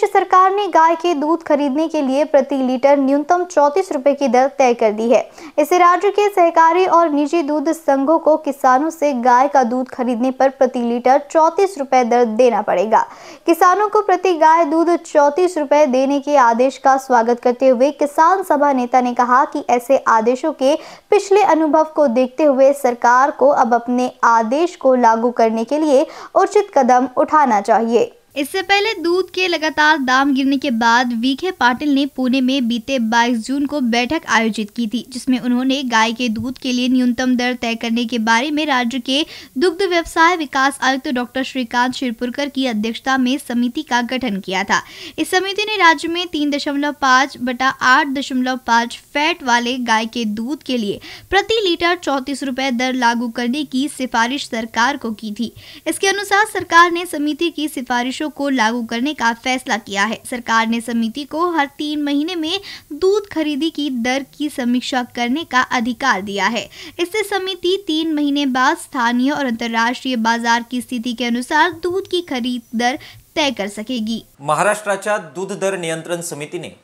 प्रदेश सरकार ने गाय के दूध खरीदने के लिए प्रति लीटर न्यूनतम चौतीस रुपए की दर तय कर दी है इसे राज्य के सहकारी और निजी दूध संघों को किसानों से गाय का दूध खरीदने पर प्रति लीटर चौतीस रुपए दर देना पड़ेगा किसानों को प्रति गाय दूध चौतीस रुपए देने के आदेश का स्वागत करते हुए किसान सभा नेता ने कहा की ऐसे आदेशों के पिछले अनुभव को देखते हुए सरकार को अब अपने आदेश को लागू करने के लिए उचित कदम उठाना चाहिए इससे पहले दूध के लगातार दाम गिरने के बाद वीखे पाटिल ने पुणे में बीते 22 जून को बैठक आयोजित की थी जिसमें उन्होंने गाय के दूध के लिए न्यूनतम दर तय करने के बारे में राज्य के दुग्ध व्यवसाय विकास आयुक्त डॉक्टर श्रीकांत शिरपुरकर की अध्यक्षता में समिति का गठन किया था इस समिति ने राज्य में तीन दशमलव पाँच बटा आठ दशमलव पाँच फैट वाले गाय के दूध के लिए प्रति लीटर चौतीस रूपए दर लागू करने की सिफारिश सरकार को की थी इसके अनुसार सरकार ने समिति की सिफारिश को लागू करने का फैसला किया है सरकार ने समिति को हर तीन महीने में दूध खरीदी की दर की समीक्षा करने का अधिकार दिया है इससे समिति तीन महीने बाद स्थानीय और अंतर्राष्ट्रीय बाजार की स्थिति के अनुसार दूध की खरीद दर तय कर सकेगी महाराष्ट्राच्या दूध दर नियंत्रण समितीने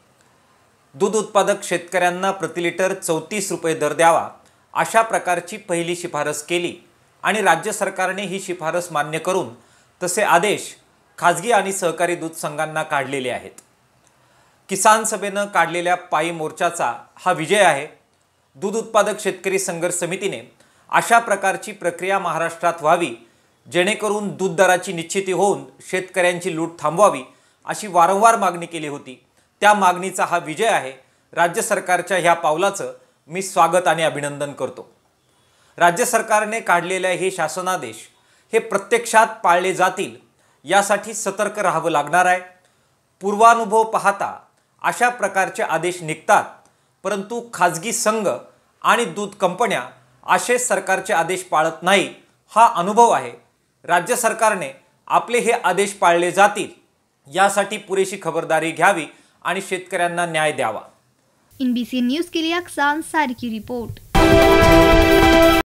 दूध उत्पादक शेतकऱ्यांना प्रति लिटर चौतीस रुपये दर द्यावा अशा प्रकारची पहिली शिफारस केली आणि राज्य सरकारने ही शिफारस मान्य करून तसे आदेश खाजगी आणि सहकारी दूध संघांना काढलेले आहेत किसान सभेनं काढलेल्या पायी मोर्चाचा हा विजय आहे दूध उत्पादक शेतकरी संघर्ष समितीने अशा प्रकारची प्रक्रिया महाराष्ट्रात व्हावी जेणेकरून दूध दराची निश्चिती होऊन शेतकऱ्यांची लूट थांबवावी अशी वारंवार मागणी केली होती त्या मागणीचा हा विजय आहे राज्य सरकारच्या ह्या पावलाचं मी स्वागत आणि अभिनंदन करतो राज्य सरकारने काढलेले हे शासनादेश हे प्रत्यक्षात पाळले जातील यासाठी सतर्क राहावं लागणार आहे पूर्वानुभव पाहता अशा प्रकारचे आदेश निघतात परंतु खाजगी संघ आणि दूध कंपन्या असे सरकारचे आदेश पाळत नाही हा अनुभव आहे राज्य सरकारने आपले हे आदेश पाळले जातील यासाठी पुरेशी खबरदारी घ्यावी आणि शेतकऱ्यांना न्याय द्यावा एनबीसी बी सी न्यूज अक्सान सारखी रिपोर्ट